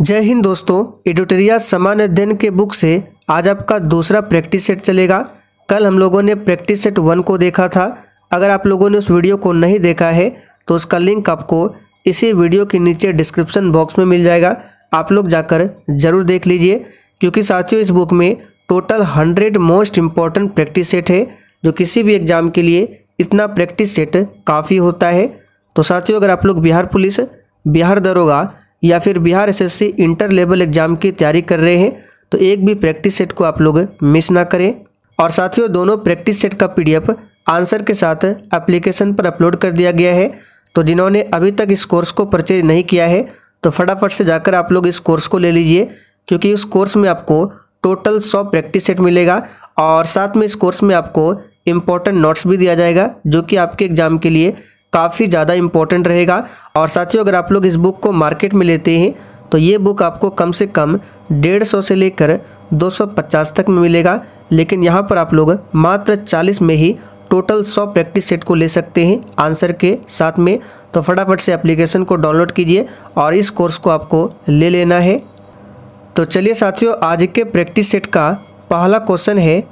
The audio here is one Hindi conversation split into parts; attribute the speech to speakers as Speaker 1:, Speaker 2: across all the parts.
Speaker 1: जय हिंद दोस्तों एडिटोरिया समान अध्ययन के बुक से आज आपका दूसरा प्रैक्टिस सेट चलेगा कल हम लोगों ने प्रैक्टिस सेट वन को देखा था अगर आप लोगों ने उस वीडियो को नहीं देखा है तो उसका लिंक आपको इसी वीडियो के नीचे डिस्क्रिप्शन बॉक्स में मिल जाएगा आप लोग जाकर ज़रूर देख लीजिए क्योंकि साथियों इस बुक में total hundred most important practice set है जो किसी भी एग्ज़ाम के लिए इतना प्रैक्टिस सेट काफ़ी होता है तो साथियों अगर आप लोग बिहार पुलिस बिहार दरोगा या फिर Bihar SSC inter level exam की तैयारी कर रहे हैं तो एक भी प्रैक्टिस सेट को आप लोग मिस ना करें और साथियों दोनों प्रैक्टिस सेट का पीडीएफ आंसर के साथ एप्लीकेशन पर अपलोड कर दिया गया है तो जिन्होंने अभी तक इस कोर्स को परचेज नहीं किया है तो फटाफट से जाकर आप लोग इस कोर्स को ले लीजिए क्योंकि उस कोर्स में आपको टोटल सौ प्रैक्टिस सेट मिलेगा और साथ में इस कोर्स में आपको इम्पोर्टेंट नोट्स भी दिया जाएगा जो कि आपके एग्ज़ाम के लिए काफ़ी ज़्यादा इम्पोर्टेंट रहेगा और साथियों अगर आप लोग इस बुक को मार्केट में लेते हैं तो ये बुक आपको कम से कम डेढ़ सौ से लेकर दो सौ पचास तक में मिलेगा लेकिन यहाँ पर आप लोग मात्र चालीस में ही टोटल सौ प्रैक्टिस सेट को ले सकते हैं आंसर के साथ में तो फटाफट से एप्लीकेशन को डाउनलोड कीजिए और इस कोर्स को आपको ले लेना है तो चलिए साथियों आज के प्रैक्टिस सेट का पहला क्वेश्चन है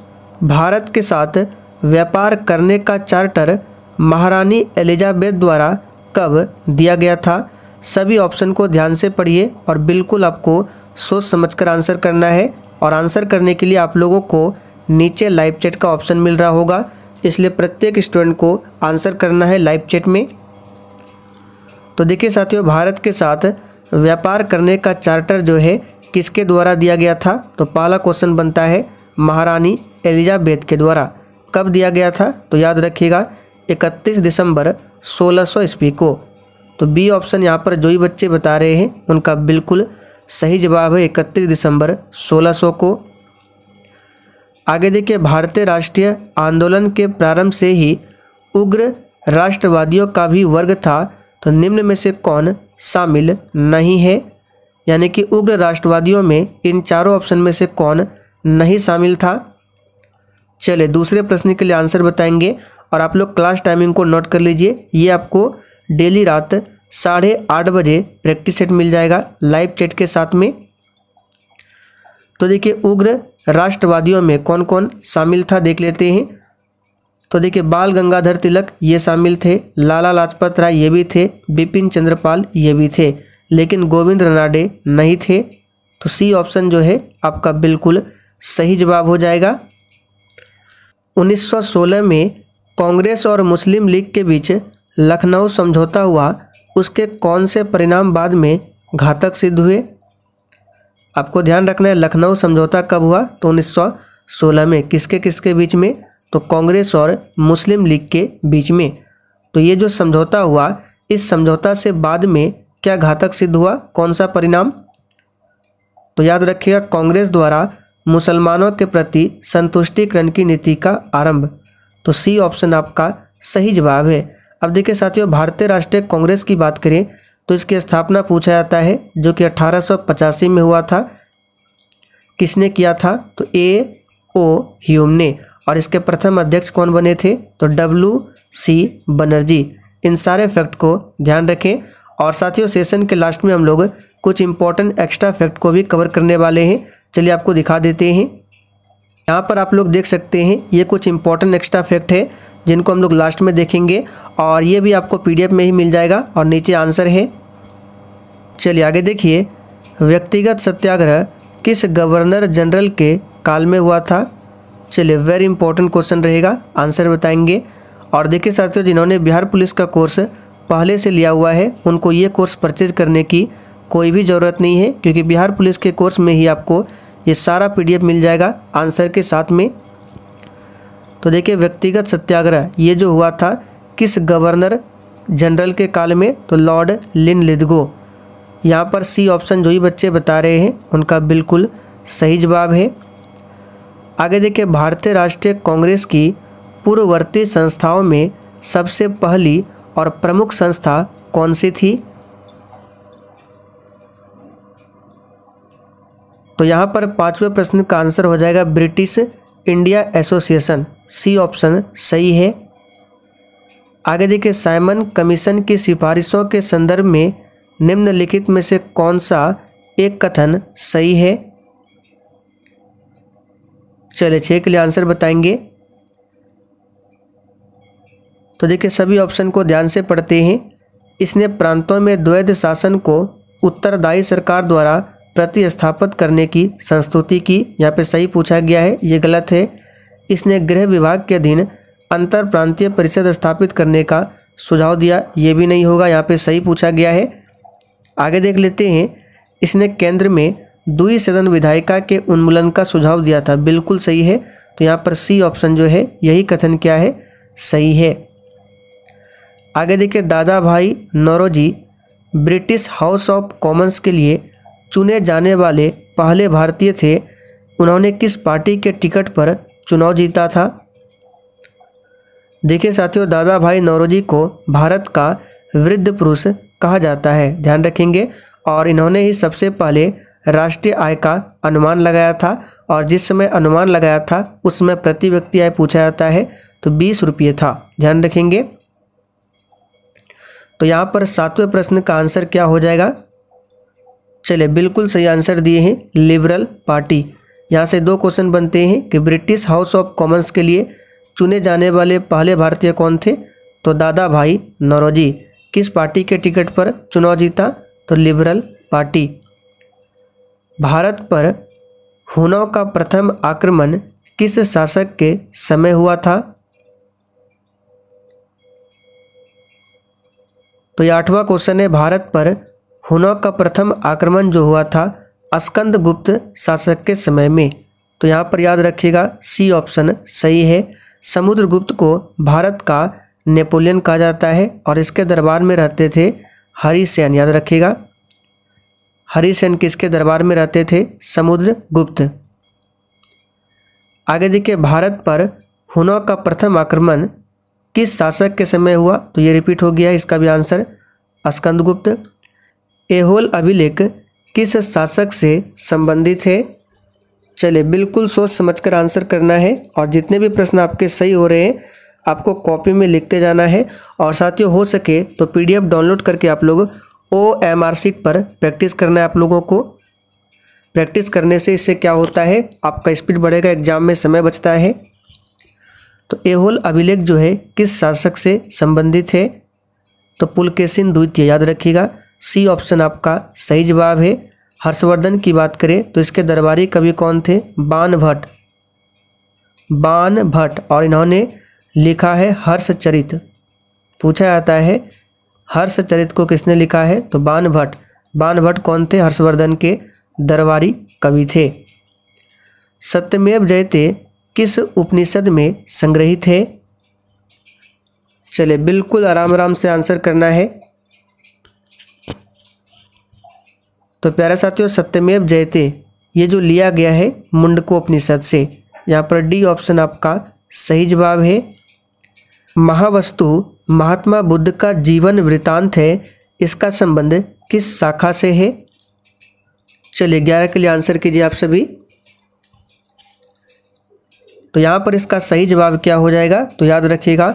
Speaker 1: भारत के साथ व्यापार करने का चार्टर महारानी एलिजाबेथ द्वारा कब दिया गया था सभी ऑप्शन को ध्यान से पढ़िए और बिल्कुल आपको सोच समझकर आंसर करना है और आंसर करने के लिए आप लोगों को नीचे लाइव चैट का ऑप्शन मिल रहा होगा इसलिए प्रत्येक स्टूडेंट को आंसर करना है लाइव चैट में तो देखिए साथियों भारत के साथ व्यापार करने का चार्टर जो है किसके द्वारा दिया गया था तो पहला क्वेश्चन बनता है महारानी एलिजाबेथ के द्वारा कब दिया गया था तो याद रखिएगा इकतीस दिसंबर सोलह सौ ईस्वी को तो बी ऑप्शन यहाँ पर जो ही बच्चे बता रहे हैं उनका बिल्कुल सही जवाब है इकतीस दिसंबर सौ को आगे देखिए भारतीय राष्ट्रीय आंदोलन के प्रारंभ से ही उग्र राष्ट्रवादियों का भी वर्ग था तो निम्न में से कौन शामिल नहीं है यानी कि उग्र राष्ट्रवादियों में इन चारों ऑप्शन में से कौन नहीं शामिल था चले दूसरे प्रश्न के लिए आंसर बताएंगे और आप लोग क्लास टाइमिंग को नोट कर लीजिए ये आपको डेली रात साढ़े आठ बजे प्रैक्टिस सेट मिल जाएगा लाइव चैट के साथ में तो देखिए उग्र राष्ट्रवादियों में कौन कौन शामिल था देख लेते हैं तो देखिए बाल गंगाधर तिलक ये शामिल थे लाला लाजपत राय ये भी थे बिपिन चंद्रपाल ये भी थे लेकिन गोविंद रनाडे नहीं थे तो सी ऑप्शन जो है आपका बिल्कुल सही जवाब हो जाएगा 1916 में कांग्रेस और मुस्लिम लीग के बीच लखनऊ समझौता हुआ उसके कौन से परिणाम बाद में घातक सिद्ध हुए आपको ध्यान रखना है लखनऊ समझौता कब हुआ तो 1916 में किसके किसके बीच में तो कांग्रेस और मुस्लिम लीग के बीच में तो ये जो समझौता हुआ इस समझौता से बाद में क्या घातक सिद्ध हुआ कौन सा परिणाम तो याद रखिएगा कांग्रेस द्वारा मुसलमानों के प्रति संतुष्टिकरण की नीति का आरंभ तो सी ऑप्शन आपका सही जवाब है अब देखिए साथियों भारतीय राष्ट्रीय कांग्रेस की बात करें तो इसकी स्थापना पूछा जाता है जो कि अठारह में हुआ था किसने किया था तो ए ओ ह्यूम ने और इसके प्रथम अध्यक्ष कौन बने थे तो डब्ल्यू सी बनर्जी इन सारे फैक्ट को ध्यान रखें और साथियों सेशन के लास्ट में हम लोग कुछ इंपॉर्टेंट एक्स्ट्रा फैक्ट को भी कवर करने वाले हैं चलिए आपको दिखा देते हैं यहाँ पर आप लोग देख सकते हैं ये कुछ इंपॉर्टेंट एक्स्ट्रा फैक्ट है जिनको हम लोग लास्ट में देखेंगे और ये भी आपको पीडीएफ में ही मिल जाएगा और नीचे आंसर है चलिए आगे देखिए व्यक्तिगत सत्याग्रह किस गवर्नर जनरल के काल में हुआ था चलिए वेरी इंपॉर्टेंट क्वेश्चन रहेगा आंसर बताएंगे और देखिए साथियों जिन्होंने बिहार पुलिस का कोर्स पहले से लिया हुआ है उनको ये कोर्स परचेज करने की कोई भी ज़रूरत नहीं है क्योंकि बिहार पुलिस के कोर्स में ही आपको ये सारा पीडीएफ मिल जाएगा आंसर के साथ में तो देखिए व्यक्तिगत सत्याग्रह ये जो हुआ था किस गवर्नर जनरल के काल में तो लॉर्ड लिन लिदगो यहाँ पर सी ऑप्शन जो ही बच्चे बता रहे हैं उनका बिल्कुल सही जवाब है आगे देखिए भारतीय राष्ट्रीय कांग्रेस की पूर्ववर्ती संस्थाओं में सबसे पहली और प्रमुख संस्था कौन सी थी तो यहाँ पर पाँचवें प्रश्न का आंसर हो जाएगा British India association C option सही है आगे देखिए साइमन कमीशन की सिफारिशों के संदर्भ में निम्नलिखित में से कौन सा एक कथन सही है चले छः के लिए आंसर बताएंगे तो देखिए सभी ऑप्शन को ध्यान से पढ़ते हैं इसने प्रांतों में द्वैध शासन को उत्तरदायी सरकार द्वारा प्रतिस्थापित करने की संस्तुति की यहाँ पे सही पूछा गया है ये गलत है इसने गृह विभाग के अधीन अंतर प्रांतीय परिषद स्थापित करने का सुझाव दिया ये भी नहीं होगा यहाँ पे सही पूछा गया है आगे देख लेते हैं इसने केंद्र में दुई सदन विधायिका के उन्मूलन का सुझाव दिया था बिल्कुल सही है तो यहाँ पर सी ऑप्शन जो है यही कथन क्या है सही है आगे देखिए Dadabhai Naoroji British House of Commons के लिए चुने जाने वाले पहले भारतीय थे उन्होंने किस पार्टी के टिकट पर चुनाव जीता था देखिए साथियों दादा भाई नौरोजी को भारत का वृद्ध पुरुष कहा जाता है ध्यान रखेंगे और इन्होंने ही सबसे पहले राष्ट्रीय आय का अनुमान लगाया था और जिस समय अनुमान लगाया था उस समय प्रति व्यक्ति आय पूछा जाता है तो बीस रुपये था ध्यान रखेंगे तो यहाँ पर सातवें प्रश्न का आंसर क्या हो जाएगा चले बिल्कुल सही आंसर दिए हैं लिबरल पार्टी यहाँ से दो क्वेश्चन बनते हैं कि ब्रिटिश हाउस ऑफ कॉमन्स के लिए चुने जाने वाले पहले भारतीय कौन थे तो दादा भाई नरोजी किस पार्टी के टिकट पर चुनाव जीता तो लिबरल पार्टी भारत पर हुनों का प्रथम आक्रमण किस शासक के समय हुआ था तो यह आठवां क्वेश्चन है भारत पर हुनौ का प्रथम आक्रमण जो हुआ था अस्कंद गुप्त शासक के समय में तो यहाँ पर याद रखिएगा सी ऑप्शन सही है समुद्रगुप्त को भारत का नेपोलियन कहा जाता है और इसके दरबार में रहते थे हरिसेन याद रखिएगा हरिसेन किसके दरबार में रहते थे समुद्रगुप्त आगे देखिए भारत पर हुनौ का प्रथम आक्रमण किस शासक के समय हुआ तो ये रिपीट हो गया इसका भी आंसर स्कंदगुप्त एहोल अभिलेख किस शासक से संबंधित है चलिए बिल्कुल सोच समझकर आंसर करना है और जितने भी प्रश्न आपके सही हो रहे हैं आपको कॉपी में लिखते जाना है और साथियों हो सके तो पीडीएफ डाउनलोड करके आप लोग ओ एम आर सीट पर प्रैक्टिस करना है आप लोगों को प्रैक्टिस करने से इससे क्या होता है आपका स्पीड बढ़ेगा एग्जाम में समय बचता है तो एहोल अभिलेख जो है किस शासक से संबंधित है तो पुलकेशन द्वितीय याद रखिएगा सी ऑप्शन आपका सही जवाब है हर्षवर्धन की बात करें तो इसके दरबारी कवि कौन थे बान भट्ट बान भट्ट और इन्होंने लिखा है हर्षचरित पूछा जाता है हर्षचरित को किसने लिखा है तो बान भट्ट बान भट्ट कौन थे हर्षवर्धन के दरबारी कवि थे सत्यमेव जयते किस उपनिषद में संग्रहित है चले बिल्कुल आराम आराम से आंसर करना है तो प्यारे साथियों सत्यमेव जयते ये जो लिया गया है मुंडकोपनिषद से यहाँ पर डी ऑप्शन आपका सही जवाब है महावस्तु महात्मा बुद्ध का जीवन वृतांत है इसका संबंध किस शाखा से है चलिए ग्यारह के लिए आंसर कीजिए आप सभी तो यहाँ पर इसका सही जवाब क्या हो जाएगा तो याद रखिएगा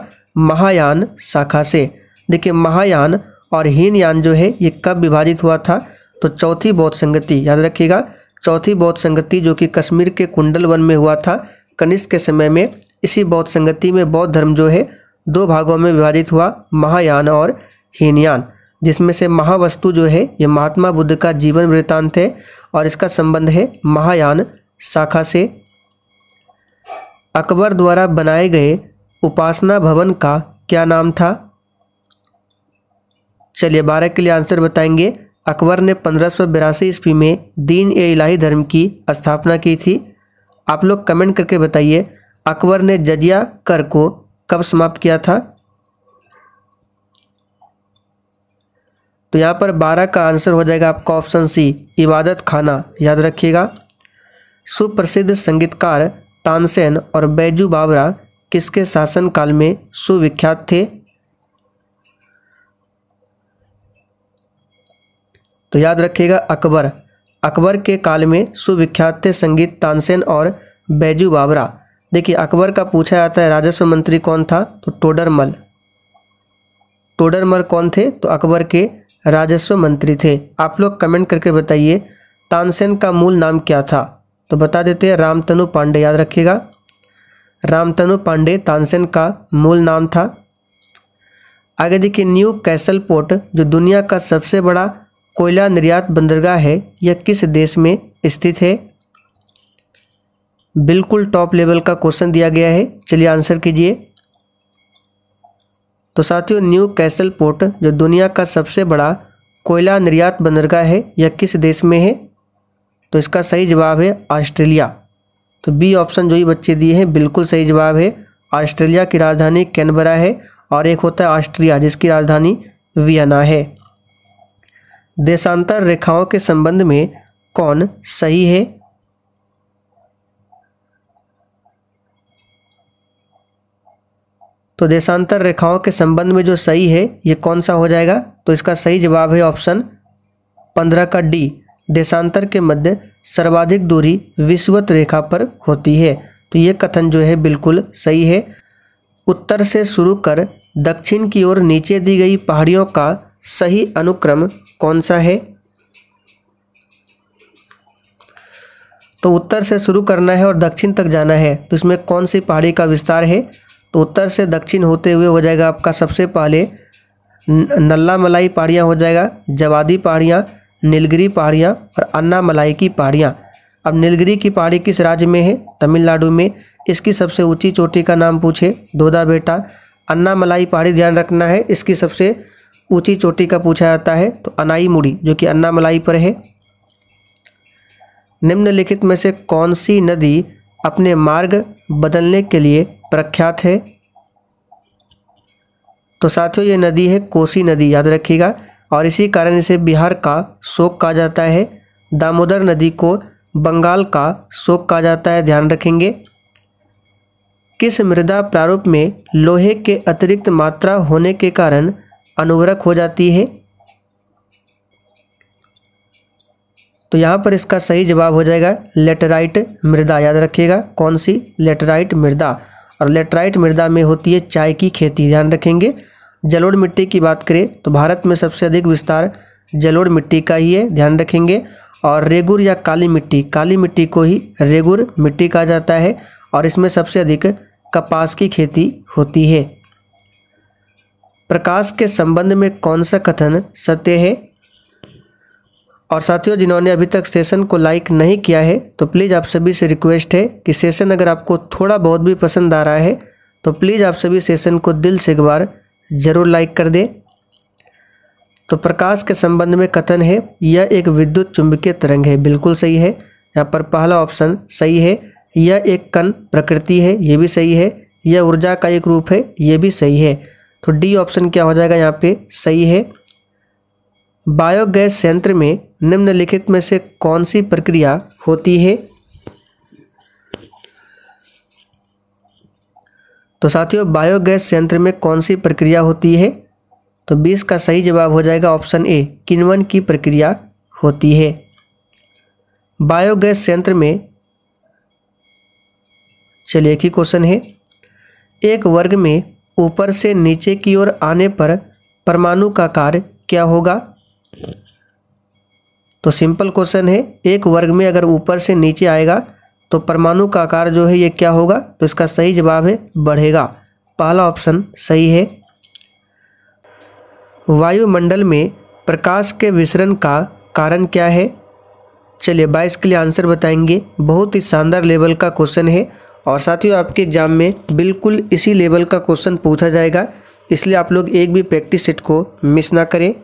Speaker 1: महायान शाखा से देखिए महायान और हीनयान जो है ये कब विभाजित हुआ था तो चौथी बौद्ध संगति याद रखिएगा चौथी बौद्ध संगति जो कि कश्मीर के कुंडल वन में हुआ था कनिष्क के समय में इसी बौद्ध संगति में बौद्ध धर्म जो है दो भागों में विभाजित हुआ महायान और हीनयान जिसमें से महावस्तु जो है ये महात्मा बुद्ध का जीवन वृत्तांत है और इसका संबंध है महायान शाखा से अकबर द्वारा बनाए गए उपासना भवन का क्या नाम था चलिए बारह के लिए आंसर बताएंगे अकबर ने पंद्रह सौ बिरासी ईस्वी में दीन ए इलाही धर्म की स्थापना की थी आप लोग कमेंट करके बताइए अकबर ने जजिया कर को कब समाप्त किया था तो यहाँ पर बारह का आंसर हो जाएगा आपका ऑप्शन सी इबादत खाना याद रखिएगा सुप्रसिद्ध संगीतकार तानसेन और बैजू बाबरा किसके शासनकाल में सुविख्यात थे तो याद रखिएगा अकबर अकबर के काल में सुविख्यात थे संगीत तानसेन और बैजू बाबरा देखिए अकबर का पूछा जाता है राजस्व मंत्री कौन था तो टोडरमल टोडरमल कौन थे तो अकबर के राजस्व मंत्री थे आप लोग कमेंट करके बताइए तानसेन का मूल नाम क्या था तो बता देते हैं रामतनु पांडे याद रखिएगा रामतनु पांडे तानसेन का मूल नाम था आगे देखिए न्यू कैसल पोर्ट जो दुनिया का सबसे बड़ा कोयला निर्यात बंदरगाह है यह किस देश में स्थित है बिल्कुल टॉप लेवल का क्वेश्चन दिया गया है चलिए आंसर कीजिए तो साथियों न्यू कैसल पोर्ट जो दुनिया का सबसे बड़ा कोयला निर्यात बंदरगाह है यह किस देश में है तो इसका सही जवाब है ऑस्ट्रेलिया तो बी ऑप्शन जो ही बच्चे दिए हैं बिल्कुल सही जवाब है ऑस्ट्रेलिया की राजधानी कैनबरा है और एक होता है ऑस्ट्रिया जिसकी राजधानी वियना है देशांतर रेखाओं के संबंध में कौन सही है तो देशांतर रेखाओं के संबंध में जो सही है ये कौन सा हो जाएगा तो इसका सही जवाब है ऑप्शन पंद्रह का डी देशांतर के मध्य सर्वाधिक दूरी विश्वत रेखा पर होती है तो ये कथन जो है बिल्कुल सही है उत्तर से शुरू कर दक्षिण की ओर नीचे दी गई पहाड़ियों का सही अनुक्रम कौन सा है तो उत्तर से शुरू करना है और दक्षिण तक जाना है तो इसमें कौन सी पहाड़ी का विस्तार है तो उत्तर से दक्षिण होते हुए हो जाएगा आपका सबसे पहले नल्ला मलाई पहाड़ियाँ हो जाएगा जवादी पहाड़ियाँ नीलगिरी पहाड़ियाँ और अन्ना मलाई की पहाड़ियाँ अब नीलगिरी की पहाड़ी किस राज्य में है तमिलनाडु में इसकी सबसे ऊंची चोटी का नाम पूछे दोदा बेटा अन्ना मलाई पहाड़ी ध्यान रखना है इसकी सबसे ऊंची चोटी का पूछा जाता है तो अनाई मुड़ी जो कि अन्नामलाई पर है निम्नलिखित में से कौन सी नदी अपने मार्ग बदलने के लिए प्रख्यात है तो साथियों ये नदी है कोसी नदी याद रखिएगा और इसी कारण इसे बिहार का शोक कहा जाता है दामोदर नदी को बंगाल का शोक कहा जाता है ध्यान रखेंगे किस मृदा प्रारूप में लोहे के अतिरिक्त मात्रा होने के कारण अनुवरक हो जाती है तो यहाँ पर इसका सही जवाब हो जाएगा लेटराइट मृदा याद रखिएगा कौन सी लेटराइट मृदा और लेटराइट मृदा में होती है चाय की खेती ध्यान रखेंगे जलोड़ मिट्टी की बात करें तो भारत में सबसे अधिक विस्तार जलोड़ मिट्टी का ही है ध्यान रखेंगे और रेगुर या काली मिट्टी काली मिट्टी को ही रेगुर मिट्टी कहा जाता है और इसमें सबसे अधिक कपास की खेती होती है प्रकाश के संबंध में कौन सा कथन सत्य है और साथियों जिन्होंने अभी तक सेशन को लाइक नहीं किया है तो प्लीज़ आप सभी से रिक्वेस्ट है कि सेशन अगर आपको थोड़ा बहुत भी पसंद आ रहा है तो प्लीज़ आप सभी सेशन को दिल से एक बार ज़रूर लाइक कर दें तो प्रकाश के संबंध में कथन है यह एक विद्युत चुंबकीय तरंग है बिल्कुल सही है यहाँ पर पहला ऑप्शन सही है यह एक कण प्रकृति है ये भी सही है यह ऊर्जा का एक रूप है ये भी सही है तो डी ऑप्शन क्या हो जाएगा यहाँ पे सही है बायोगैस संयंत्र में निम्नलिखित में से कौन सी प्रक्रिया होती है तो साथियों बायोगैस संयंत्र में कौन सी प्रक्रिया होती है तो बीस का सही जवाब हो जाएगा ऑप्शन ए किनवन की प्रक्रिया होती है बायोगैस संयंत्र में चलिए एक ही क्वेश्चन है एक वर्ग में ऊपर से नीचे की ओर आने पर परमाणु का कार्य क्या होगा तो सिंपल क्वेश्चन है एक वर्ग में अगर ऊपर से नीचे आएगा तो परमाणु का आकार जो है ये क्या होगा तो इसका सही जवाब है बढ़ेगा पहला ऑप्शन सही है वायुमंडल में प्रकाश के विसरण का कारण क्या है चलिए बाईस के लिए आंसर बताएंगे बहुत ही शानदार लेवल का क्वेश्चन है और साथियों आपके एग्ज़ाम में बिल्कुल इसी लेवल का क्वेश्चन पूछा जाएगा इसलिए आप लोग एक भी प्रैक्टिस सेट को मिस ना करें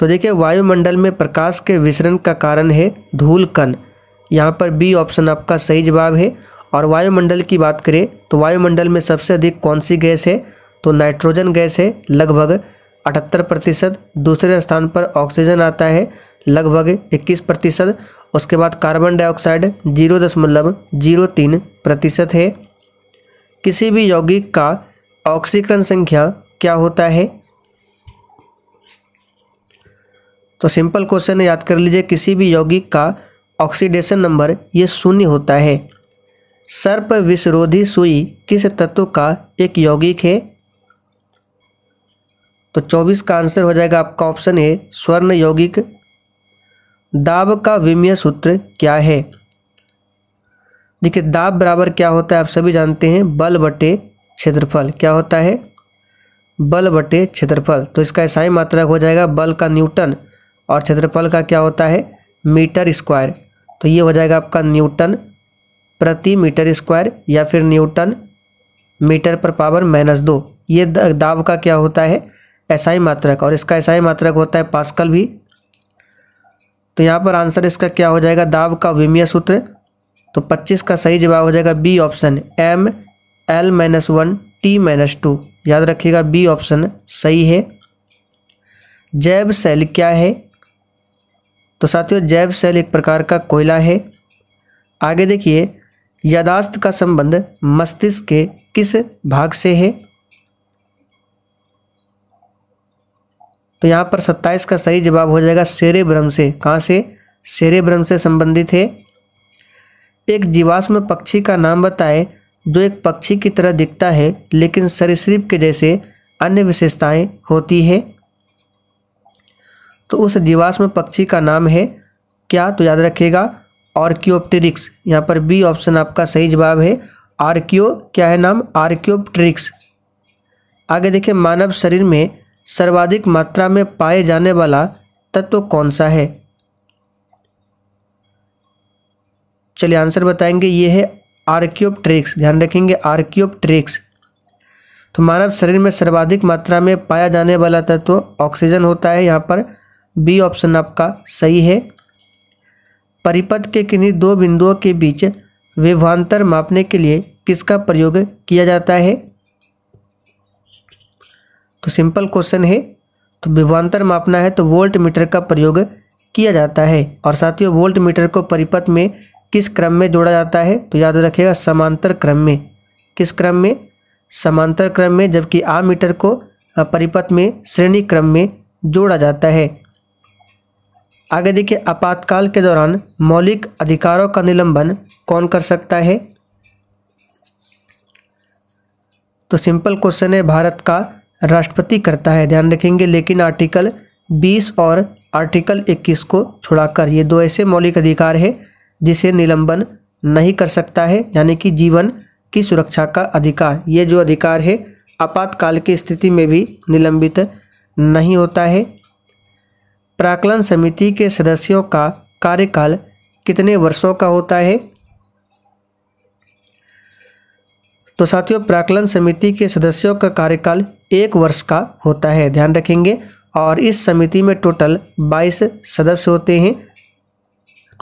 Speaker 1: तो देखिए वायुमंडल में प्रकाश के विसरण का कारण है धूल कण यहाँ पर बी ऑप्शन आपका सही जवाब है और वायुमंडल की बात करें तो वायुमंडल में सबसे अधिक कौन सी गैस है तो नाइट्रोजन गैस है लगभग अठहत्तर प्रतिशत दूसरे स्थान पर ऑक्सीजन आता है लगभग इक्कीस प्रतिशत उसके बाद कार्बन डाइऑक्साइड जीरो दशमलव जीरो तीन प्रतिशत है किसी भी यौगिक का ऑक्सीकरण संख्या क्या होता है तो सिंपल क्वेश्चन याद कर लीजिए किसी भी यौगिक का ऑक्सीडेशन नंबर ये शून्य होता है सर्प विषरोधी सुई किस तत्व का एक यौगिक है तो 24 का आंसर हो जाएगा आपका ऑप्शन है स्वर्ण यौगिक दाब का विमीय सूत्र क्या है देखिए दाब बराबर क्या होता है आप सभी जानते हैं बल बटे क्षेत्रफल क्या होता है बल बटे क्षेत्रफल तो इसका ही मात्रक हो जाएगा बल का न्यूटन और क्षेत्रफल का क्या होता है मीटर स्क्वायर तो ये हो जाएगा आपका न्यूटन प्रति मीटर स्क्वायर या फिर न्यूटन मीटर पर पावर माइनस दो ये दाब का क्या होता है ऐसाई मात्रक और इसका ही मात्रक होता है पास्कल भी तो यहाँ पर आंसर इसका क्या हो जाएगा दाब का विमीय सूत्र तो 25 का सही जवाब हो जाएगा B option M L minus one T minus two याद रखिएगा बी ऑप्शन सही है जैव सेल क्या है तो साथियों जैव सेल एक प्रकार का कोयला है आगे देखिए यादाश्त का संबंध मस्तिष्क के किस भाग से है तो यहाँ पर सत्ताईस का सही जवाब हो जाएगा शेरे ब्रह्म से कहाँ से शेरे ब्रह्म से संबंधित है एक जीवाश्म पक्षी का नाम बताएं जो एक पक्षी की तरह दिखता है लेकिन सरीसृप के जैसे अन्य विशेषताएं होती है तो उस जीवाश्म पक्षी का नाम है क्या तो याद रखिएगा ऑर्क्योप्टेरिक्स यहाँ पर बी ऑप्शन आपका सही जवाब है आर्क्यो क्या है नाम आर्क्योप्टेरिक्स आगे देखिए मानव शरीर में सर्वाधिक मात्रा में पाए जाने वाला तत्व कौन सा है चलिए आंसर बताएंगे ये है आर्क्योप्ट्रिक्स ध्यान रखेंगे आर्क्योप्ट्रिक्स तो मानव शरीर में सर्वाधिक मात्रा में पाया जाने वाला तत्व ऑक्सीजन होता है यहाँ पर बी ऑप्शन आपका सही है परिपथ के किन्हीं दो बिंदुओं के बीच विभांतर मापने के लिए किसका प्रयोग किया जाता है तो सिंपल क्वेश्चन है तो विभवान्तर मापना है तो वोल्ट मीटर का प्रयोग किया जाता है और साथियों वोल्ट मीटर को परिपथ में किस क्रम में जोड़ा जाता है तो याद रखिएगा समांतर क्रम में किस क्रम में समांतर क्रम में जबकि आ मीटर को परिपथ में श्रेणी क्रम में जोड़ा जाता है आगे देखिए आपातकाल के दौरान मौलिक अधिकारों का निलंबन कौन कर सकता है तो सिंपल क्वेश्चन है भारत का राष्ट्रपति करता है ध्यान रखेंगे लेकिन आर्टिकल 20 और आर्टिकल 21 को छुड़ाकर ये दो ऐसे मौलिक अधिकार है जिसे निलंबन नहीं कर सकता है यानी कि जीवन की सुरक्षा का अधिकार ये जो अधिकार है आपातकाल की स्थिति में भी निलंबित नहीं होता है प्राकलन समिति के सदस्यों का कार्यकाल कितने वर्षों का होता है तो साथियों प्राकलन समिति के सदस्यों का कार्यकाल एक वर्ष का होता है ध्यान रखेंगे और इस समिति में टोटल 22 सदस्य होते हैं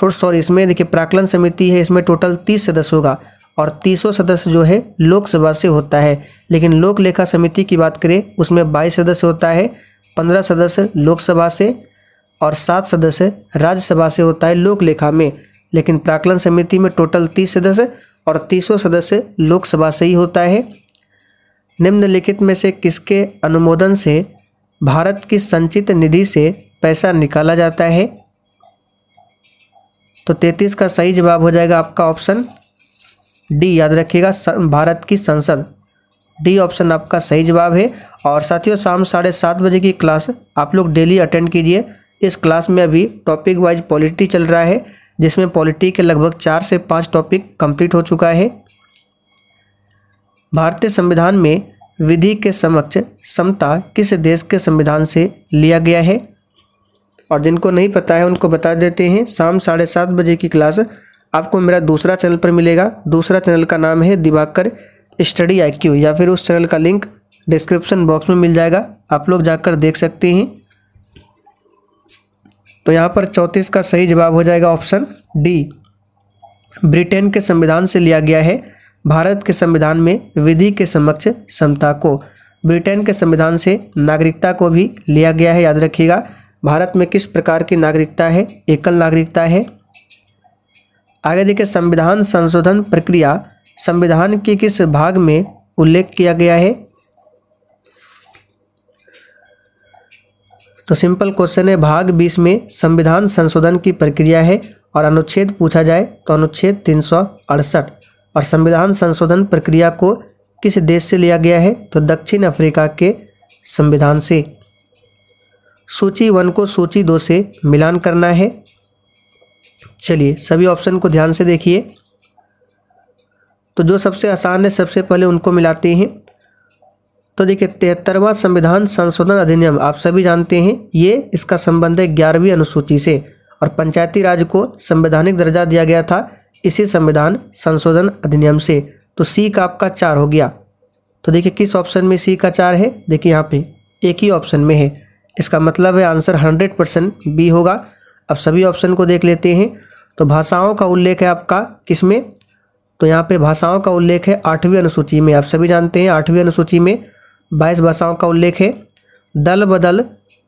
Speaker 1: थोड़ा तो सॉरी इसमें देखिए प्राकलन समिति है इसमें टोटल 30 सदस्य होगा और तीसों सदस्य जो है लोकसभा से होता है लेकिन लोक लेखा समिति की बात करें उसमें बाईस सदस्य होता है पंद्रह सदस्य लोकसभा से और सात सदस्य राज्यसभा से होता है लोक लेखा में लेकिन प्राकलन समिति में टोटल तीस सदस्य और तीसरों सदस्य लोकसभा से ही होता है निम्नलिखित में से किसके अनुमोदन से भारत की संचित निधि से पैसा निकाला जाता है तो तैतीस का सही जवाब हो जाएगा आपका ऑप्शन डी याद रखिएगा भारत की संसद डी ऑप्शन आपका सही जवाब है और साथियों शाम साढ़े सात बजे की क्लास आप लोग डेली अटेंड कीजिए इस क्लास में अभी टॉपिक वाइज पॉलिटी चल रहा है जिसमें पॉलिटी के लगभग चार से पाँच टॉपिक कंप्लीट हो चुका है भारतीय संविधान में विधि के समक्ष समता किस देश के संविधान से लिया गया है और जिनको नहीं पता है उनको बता देते हैं शाम साढ़े सात बजे की क्लास आपको मेरा दूसरा चैनल पर मिलेगा दूसरा चैनल का नाम है दिवाकर स्टडी आई या फिर उस चैनल का लिंक डिस्क्रिप्शन बॉक्स में मिल जाएगा आप लोग जाकर देख सकते हैं तो यहाँ पर चौंतीस का सही जवाब हो जाएगा ऑप्शन डी ब्रिटेन के संविधान से लिया गया है भारत के संविधान में विधि के समक्ष समता को ब्रिटेन के संविधान से नागरिकता को भी लिया गया है याद रखिएगा भारत में किस प्रकार की नागरिकता है एकल नागरिकता है आगे देखिए संविधान संशोधन प्रक्रिया संविधान के किस भाग में उल्लेख किया गया है तो सिंपल क्वेश्चन है भाग बीस में संविधान संशोधन की प्रक्रिया है और अनुच्छेद पूछा जाए तो अनुच्छेद तीन और संविधान संशोधन प्रक्रिया को किस देश से लिया गया है तो दक्षिण अफ्रीका के संविधान से सूची वन को सूची दो से मिलान करना है चलिए सभी ऑप्शन को ध्यान से देखिए तो जो सबसे आसान है सबसे पहले उनको मिलाते हैं तो देखिए तिहत्तरवा संविधान संशोधन अधिनियम आप सभी जानते हैं ये इसका संबंध है ग्यारहवीं अनुसूची से और पंचायती राज को संवैधानिक दर्जा दिया गया था इसी संविधान संशोधन अधिनियम से तो सी का आपका चार हो गया तो देखिए किस ऑप्शन में सी का चार है देखिए यहाँ पे एक ही ऑप्शन में है इसका मतलब है आंसर हंड्रेड परसेंट बी होगा अब सभी ऑप्शन को देख लेते हैं तो भाषाओं का उल्लेख है आपका किस में तो यहाँ पे भाषाओं का उल्लेख है आठवीं अनुसूची में आप सभी जानते हैं आठवीं अनुसूची में बाईस भाषाओं का उल्लेख है दल बदल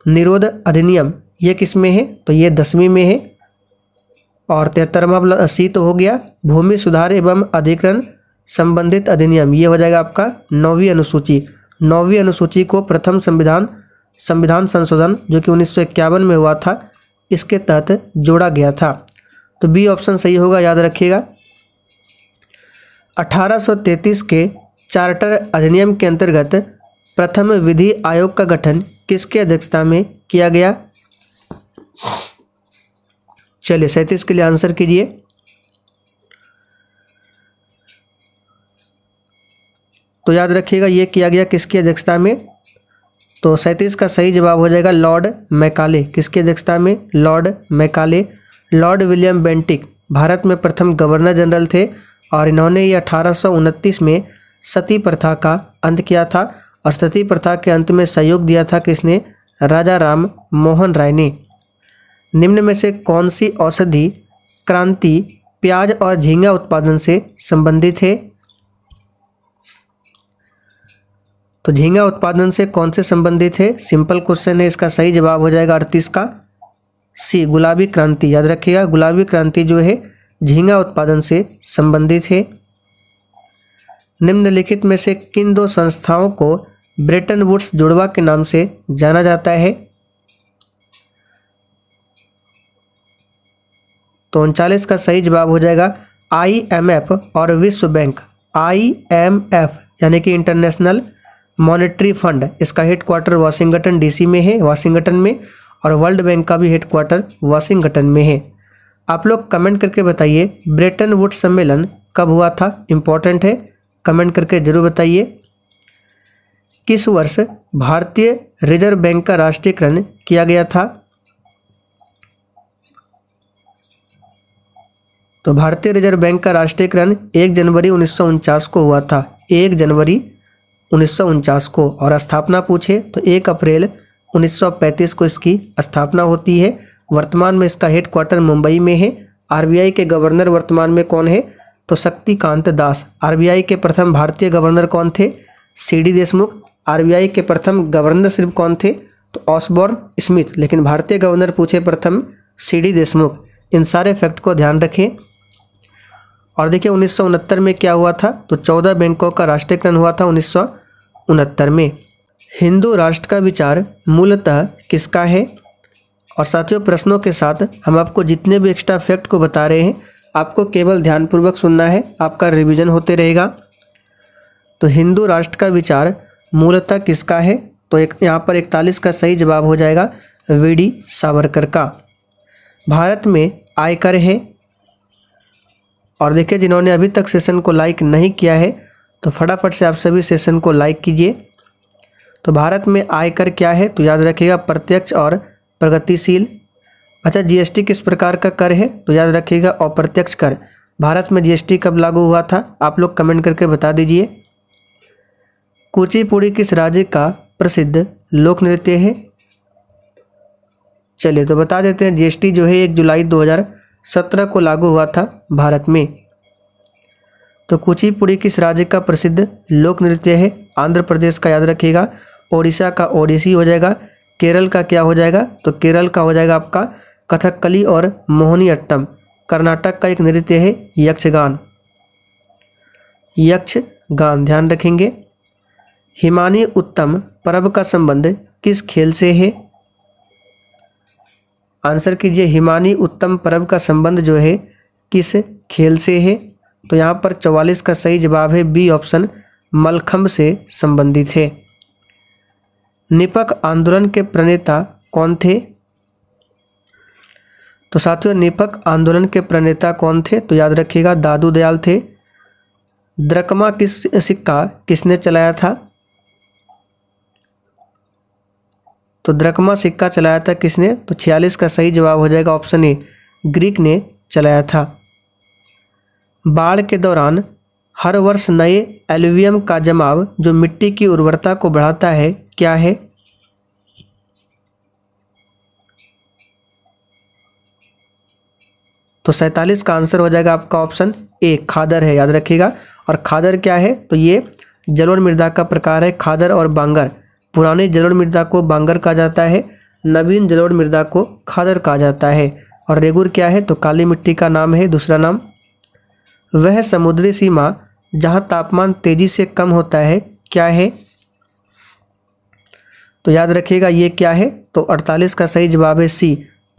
Speaker 1: निरोध अधिनियम ये किस में है तो ये दसवीं में है और तिहत्तरवा सी तो हो गया भूमि सुधार एवं अधिकरण संबंधित अधिनियम ये हो जाएगा आपका नौवीं अनुसूची नौवीं अनुसूची को प्रथम संविधान संविधान संशोधन जो कि उन्नीस में हुआ था इसके तहत जोड़ा गया था तो बी ऑप्शन सही होगा याद रखिएगा 1833 के चार्टर अधिनियम के अंतर्गत प्रथम विधि आयोग का गठन किसके अध्यक्षता में किया गया चलिए सैंतीस के लिए आंसर कीजिए तो याद रखिएगा ये किया गया किसकी अध्यक्षता में तो सैंतीस का सही जवाब हो जाएगा लॉर्ड मैकाले किसकी अध्यक्षता में Lord Macaulay Lord William Bentinck भारत में प्रथम गवर्नर जनरल थे और इन्होंने ये अठारह में सती प्रथा का अंत किया था और सती प्रथा के अंत में सहयोग दिया था किसने राजा राम मोहन राय ने निम्न में से कौन सी औषधि क्रांति प्याज और झींगा उत्पादन से संबंधित है तो झींगा उत्पादन से कौन से संबंधित है सिंपल क्वेश्चन है इसका सही जवाब हो जाएगा अड़तीस का सी गुलाबी क्रांति याद रखिएगा गुलाबी क्रांति जो है झींगा उत्पादन से संबंधित है निम्नलिखित में से किन दो संस्थाओं को ब्रेटन वुड्स जुड़वा के नाम से जाना जाता है तो उनचालीस का सही जवाब हो जाएगा आईएमएफ और विश्व बैंक आईएमएफ यानी कि इंटरनेशनल मॉनेटरी फंड इसका हेडक्वार्टर वाशिंगटन डीसी में है वाशिंगटन में और वर्ल्ड बैंक का भी हेडक्वार्टर वाशिंगटन में है आप लोग कमेंट करके बताइए ब्रेटन वुड सम्मेलन कब हुआ था इम्पॉर्टेंट है कमेंट करके ज़रूर बताइए किस वर्ष भारतीय रिजर्व बैंक का राष्ट्रीयकरण किया गया था तो भारतीय रिजर्व बैंक का राष्ट्रीयकरण एक जनवरी उन्नीस को हुआ था एक जनवरी उन्नीस को और स्थापना पूछे तो एक अप्रैल 1935 को इसकी स्थापना होती है वर्तमान में इसका हेडक्वार्टर मुंबई में है आरबीआई के गवर्नर वर्तमान में कौन है तो शक्तिकांत दास आरबीआई के प्रथम भारतीय गवर्नर कौन थे सी डी देशमुख आरबीआई के प्रथम गवर्नर सिर्फ कौन थे तो ऑसबॉर्न स्मिथ लेकिन भारतीय गवर्नर पूछे प्रथम सी डी देशमुख इन सारे फैक्ट को ध्यान रखें और देखिए उन्नीस में क्या हुआ था तो चौदह बैंकों का राष्ट्रीयकरण हुआ था उन्नीस में हिंदू राष्ट्र का विचार मूलतः किसका है और साथियों प्रश्नों के साथ हम आपको जितने भी एक्स्ट्रा फैक्ट को बता रहे हैं आपको केवल ध्यानपूर्वक सुनना है आपका रिवीजन होते रहेगा तो हिंदू राष्ट्र का विचार मूलतः किसका है तो एक यहाँ पर इकतालीस का सही जवाब हो जाएगा वी डी सावरकर का भारत में आयकर है और देखिए जिन्होंने अभी तक सेशन को लाइक नहीं किया है तो फटाफट से आप सभी सेशन को लाइक कीजिए तो भारत में आयकर क्या है तो याद रखिएगा प्रत्यक्ष और प्रगतिशील अच्छा जीएसटी किस प्रकार का कर है तो याद रखिएगा अप्रत्यक्ष कर भारत में जीएसटी कब लागू हुआ था आप लोग कमेंट करके बता दीजिए कुचिपुड़ी किस राज्य का प्रसिद्ध लोक नृत्य है चलिए तो बता देते हैं जीएसटी जो है एक जुलाई 2017 को लागू हुआ था भारत में तो कुचिपुड़ी किस राज्य का प्रसिद्ध लोक नृत्य है आंध्र प्रदेश का याद रखिएगा ओडिशा का ओडिसी हो जाएगा केरल का क्या हो जाएगा तो केरल का हो जाएगा आपका कथकली और मोहनी अट्टम कर्नाटक का एक नृत्य है यक्षगान यक्षगान ध्यान रखेंगे हिमानी उत्तम पर्व का संबंध किस खेल से है आंसर कीजिए हिमानी उत्तम पर्व का संबंध जो है किस खेल से है तो यहाँ पर चौवालीस का सही जवाब है बी ऑप्शन मलखम्ब से संबंधित है निपक आंदोलन के प्रणेता कौन थे तो साथियों निपक आंदोलन के प्रणेता कौन थे तो याद रखिएगा दादू दयाल थे द्रकमा किस सिक्का किसने चलाया था तो द्रकमा सिक्का चलाया था किसने तो छियालीस का सही जवाब हो जाएगा ऑप्शन ए ग्रीक ने चलाया था बाढ़ के दौरान हर वर्ष नए एल्यूवियम का जमाव जो मिट्टी की उर्वरता को बढ़ाता है क्या है तो सैतालीस का आंसर हो जाएगा आपका ऑप्शन ए खादर है याद रखिएगा और खादर क्या है तो ये जलोढ़ मृदा का प्रकार है खादर और बांगर पुराने जलोड़ मृदा को बांगर कहा जाता है नवीन जलोड़ मृदा को खादर कहा जाता है और रेगुर क्या है तो काली मिट्टी का नाम है दूसरा नाम वह समुद्री सीमा जहाँ तापमान तेजी से कम होता है क्या है तो याद रखिएगा ये क्या है तो 48 का सही जवाब है सी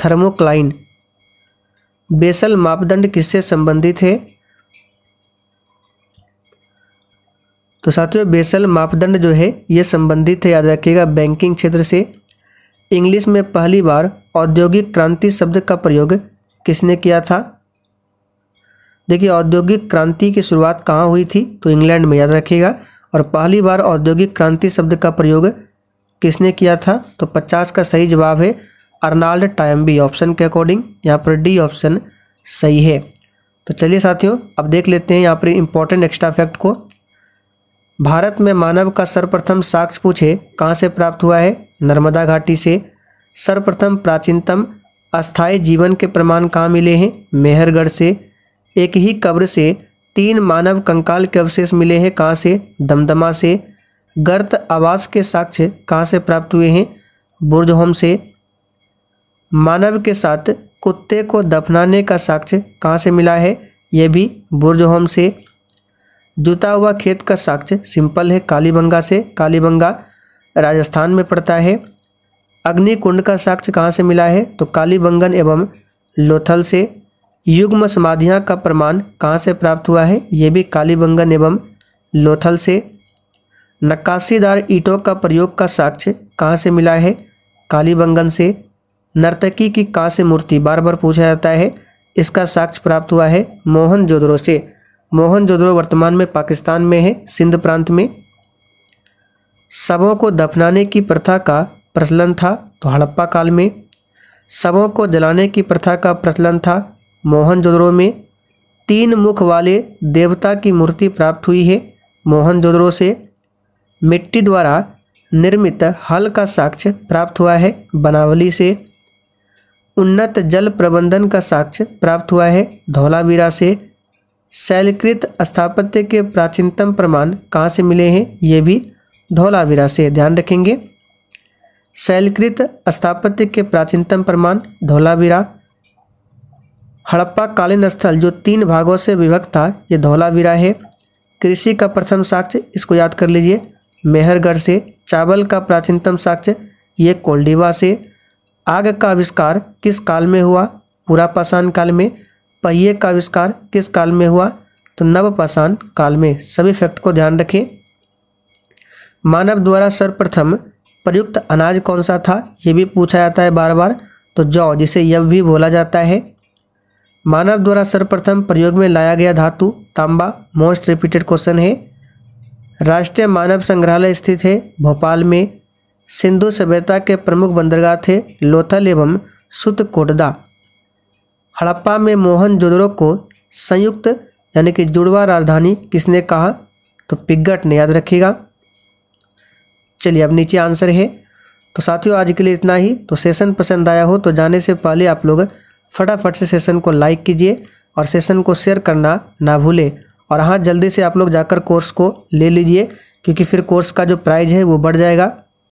Speaker 1: थर्मोक्लाइन बेसल मापदंड किससे संबंधित है तो साथियों बेसल मापदंड जो है ये संबंधित है याद रखिएगा बैंकिंग क्षेत्र से इंग्लिश में पहली बार औद्योगिक क्रांति शब्द का प्रयोग किसने किया था देखिए औद्योगिक क्रांति की शुरुआत कहाँ हुई थी तो इंग्लैंड में याद रखिएगा और पहली बार औद्योगिक क्रांति शब्द का प्रयोग किसने किया था तो पचास का सही जवाब है अर्नाल्ड टाइम बी ऑप्शन के अकॉर्डिंग यहाँ पर डी ऑप्शन सही है तो चलिए साथियों अब देख लेते हैं यहाँ पर इम्पोर्टेंट एक्स्ट्रा फैक्ट को भारत में मानव का सर्वप्रथम साक्ष्य पूछे कहाँ से प्राप्त हुआ है नर्मदा घाटी से सर्वप्रथम प्राचीनतम अस्थायी जीवन के प्रमाण कहाँ मिले हैं मेहरगढ़ से एक ही कब्र से तीन मानव कंकाल के अवशेष मिले हैं कहाँ से दमदमा से गर्त आवास के साक्ष्य कहाँ से प्राप्त हुए हैं बुर्जहोम से मानव के साथ कुत्ते को दफनाने का साक्ष्य कहाँ से मिला है यह भी बुर्जहोम से जुता हुआ खेत का साक्ष्य सिंपल है कालीबंगा से कालीबंगा राजस्थान में पड़ता है अग्निकुंड का साक्ष्य कहाँ से मिला है तो कालीबंगन एवं लोथल से युग्म समाधियाँ का प्रमाण कहाँ से प्राप्त हुआ है ये भी कालीबंगन एवं लोथल से नक्काशीदार ईंटों का प्रयोग का साक्ष्य कहाँ से मिला है कालीबंगन से नर्तकी की से मूर्ति बार बार पूछा जाता है इसका साक्ष्य प्राप्त हुआ है मोहन जोधरो से जोदड़ो वर्तमान में पाकिस्तान में है सिंध प्रांत में शवों को दफनाने की प्रथा का प्रचलन था तो हड़प्पा काल में शवों को जलाने की प्रथा का प्रचलन था जोदड़ो में तीन मुख वाले देवता की मूर्ति प्राप्त हुई है जोदड़ो से मिट्टी द्वारा निर्मित हल का साक्ष्य प्राप्त हुआ है बनावली से उन्नत जल प्रबंधन का साक्ष्य प्राप्त हुआ है धौलावीरा से शैलकृत स्थापत्य के प्राचीनतम प्रमाण कहाँ से मिले हैं ये भी धौलावीरा से ध्यान रखेंगे शैलकृत स्थापत्य के प्राचीनतम प्रमाण धौलावीरा हड़प्पा कालीन स्थल जो तीन भागों से विभक्त था ये धौलावीरा है कृषि का प्रथम साक्ष्य इसको याद कर लीजिए मेहरगढ़ से चावल का प्राचीनतम साक्ष्य ये कोल्डिवा से आग का आविष्कार किस काल में हुआ पूरा पाषाण काल में पहिए का आविष्कार किस काल में हुआ तो नवपाषाण काल में सभी फैक्ट को ध्यान रखें मानव द्वारा सर्वप्रथम प्रयुक्त अनाज कौन सा था यह भी पूछा जाता है बार बार तो जौ जिसे यव भी बोला जाता है मानव द्वारा सर्वप्रथम प्रयोग में लाया गया धातु तांबा मोस्ट रिपीटेड क्वेश्चन है राष्ट्रीय मानव संग्रहालय स्थित है भोपाल में सिंधु सभ्यता के प्रमुख बंदरगाह थे लोथल एवं सुतकोटदा हड़प्पा में मोहन जोदड़ो को संयुक्त यानी कि जुड़वा राजधानी किसने कहा तो पिग्गट ने याद रखिएगा चलिए अब नीचे आंसर है तो साथियों आज के लिए इतना ही तो सेशन पसंद आया हो तो जाने से पहले आप लोग फटाफट से सेशन को लाइक कीजिए और सेशन को शेयर करना ना भूलें और हाँ जल्दी से आप लोग जाकर कोर्स को ले लीजिए क्योंकि फिर कोर्स का जो प्राइज़ है वो बढ़ जाएगा